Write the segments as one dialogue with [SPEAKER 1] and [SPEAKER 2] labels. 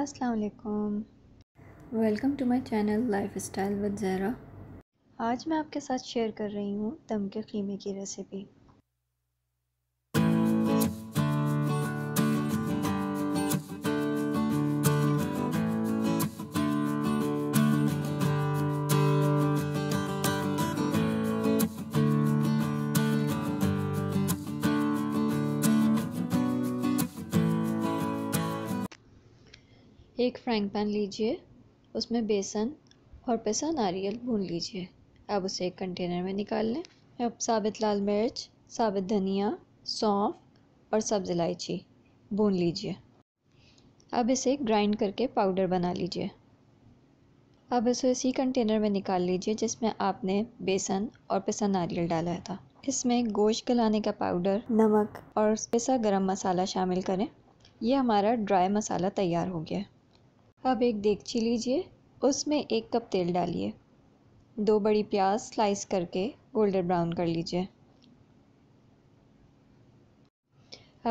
[SPEAKER 1] असलकुम welcome to my channel life style with आज मैं आपके साथ शेयर कर रही हूँ दम के ख़ीमे की रेसिपी एक फ्राइंग पैन लीजिए उसमें बेसन और पिसा नारियल भून लीजिए अब उसे एक कंटेनर में निकाल लें अब साबित लाल मिर्च साबित धनिया सौंफ और सब्ज़ इलायची भून लीजिए अब इसे ग्राइंड करके पाउडर बना लीजिए अब इसे इसी कंटेनर में निकाल लीजिए जिसमें आपने बेसन और पिसा नारियल डाला था इसमें गोश्त गलाने का पाउडर नमक और पिसा गरम मसाला शामिल करें यह हमारा ड्राई मसाला तैयार हो गया है अब एक देगची लीजिए उसमें एक कप तेल डालिए दो बड़ी प्याज स्लाइस करके गोल्डन ब्राउन कर लीजिए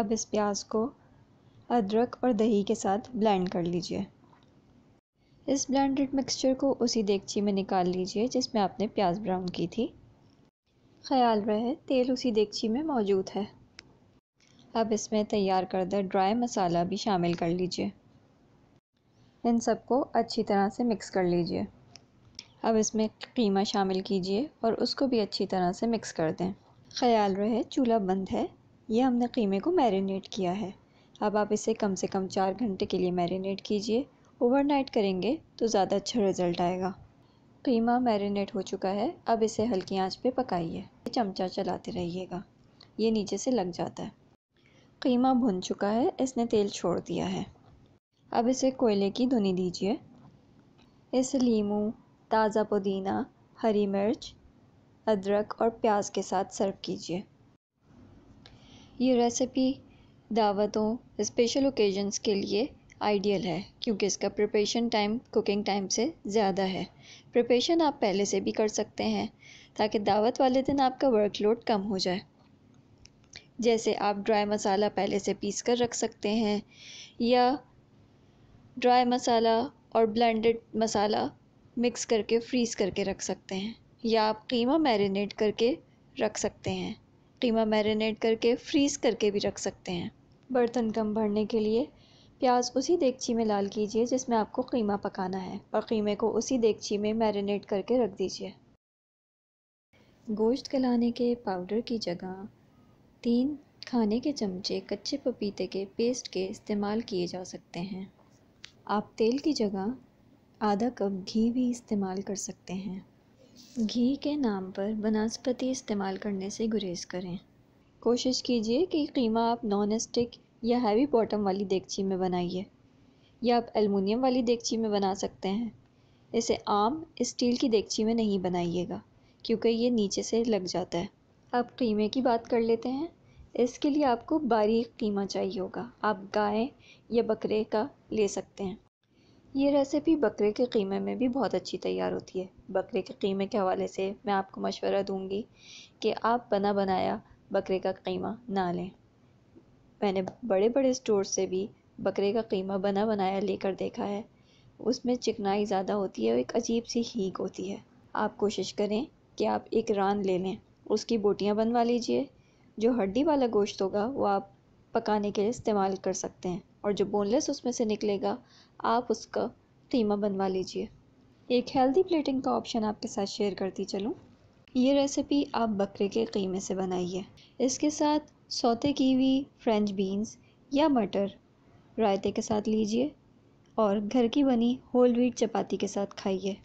[SPEAKER 1] अब इस प्याज को अदरक और दही के साथ ब्लेंड कर लीजिए इस ब्लेंडेड मिक्सचर को उसी देगची में निकाल लीजिए जिसमें आपने प्याज ब्राउन की थी ख्याल रहे तेल उसी देगची में मौजूद है अब इसमें तैयार करदा ड्राई मसाला भी शामिल कर लीजिए इन सबको अच्छी तरह से मिक्स कर लीजिए अब इसमें कीमा शामिल कीजिए और उसको भी अच्छी तरह से मिक्स कर दें ख्याल रहे चूल्हा बंद है यह हमने कीमे को मैरिनेट किया है अब आप इसे कम से कम चार घंटे के लिए मैरिनेट कीजिए ओवरनाइट करेंगे तो ज़्यादा अच्छा रिज़ल्ट आएगा कीमा मैरिनेट हो चुका है अब इसे हल्की आंच पे पकाइए चमचा चलाते रहिएगा ये नीचे से लग जाता है कीमा भुन चुका है इसने तेल छोड़ दिया है अब इसे कोयले की धुनी दीजिए इसे लीमू ताज़ा पुदीना हरी मिर्च अदरक और प्याज के साथ सर्व कीजिए ये रेसिपी दावतों स्पेशल ओकेजन्स के लिए आइडियल है क्योंकि इसका प्रिपरेशन टाइम कुकिंग टाइम से ज़्यादा है प्रिपरेशन आप पहले से भी कर सकते हैं ताकि दावत वाले दिन आपका वर्कलोड कम हो जाए जैसे आप ड्राई मसाला पहले से पीस कर रख सकते हैं या ड्राई मसाला और ब्लेंडेड मसाला मिक्स करके फ्रीज़ करके रख सकते हैं या आप कीमा मैरिनेट करके रख सकते हैं कीमा मैरिनेट करके फ्रीज़ करके भी रख सकते हैं बर्तन कम भरने के लिए प्याज उसी देगची में लाल कीजिए जिसमें आपको कीमा पकाना है और कीमे को उसी देगची में मैरिनेट करके रख दीजिए गोश्त गलाने के पाउडर की जगह तीन खाने के चमचे कच्चे पपीते के पेस्ट के इस्तेमाल किए जा सकते हैं आप तेल की जगह आधा कप घी भी इस्तेमाल कर सकते हैं घी के नाम पर बनस्पति इस्तेमाल करने से गुरेज करें कोशिश कीजिए कि कीमा आप नॉन स्टिक या हैवी बॉटम वाली देगची में बनाइए या आप एलमिनियम वाली देगची में बना सकते हैं इसे आम स्टील की देगची में नहीं बनाइएगा क्योंकि ये नीचे से लग जाता है अब कीमे की बात कर लेते हैं इसके लिए आपको बारीक कीमा चाहिए होगा आप गाय या बकरे का ले सकते हैं ये रेसिपी बकरे के कीमे में भी बहुत अच्छी तैयार होती है बकरे के कीमे के हवाले से मैं आपको मशवरा दूंगी कि आप बना बनाया बकरे का कीमा ना लें मैंने बड़े बड़े स्टोर से भी बकरे का कीमा बना बनाया लेकर देखा है उसमें चिकनाई ज़्यादा होती है और एक अजीब सी हीक होती है आप कोशिश करें कि आप एक रान ले लें उसकी बोटियाँ बनवा लीजिए जो हड्डी वाला गोश्त होगा वो आप पकाने के लिए इस्तेमाल कर सकते हैं और जो बोनलेस उसमें से निकलेगा आप उसका कीमा बनवा लीजिए एक हेल्दी प्लेटिंग का ऑप्शन आपके साथ शेयर करती चलूँ ये रेसिपी आप बकरे के कीमे से बनाइए इसके साथ सौते की हुई फ्रेंच बीन्स या मटर रायते के साथ लीजिए और घर की बनी होल व्हीट चपाती के साथ खाइए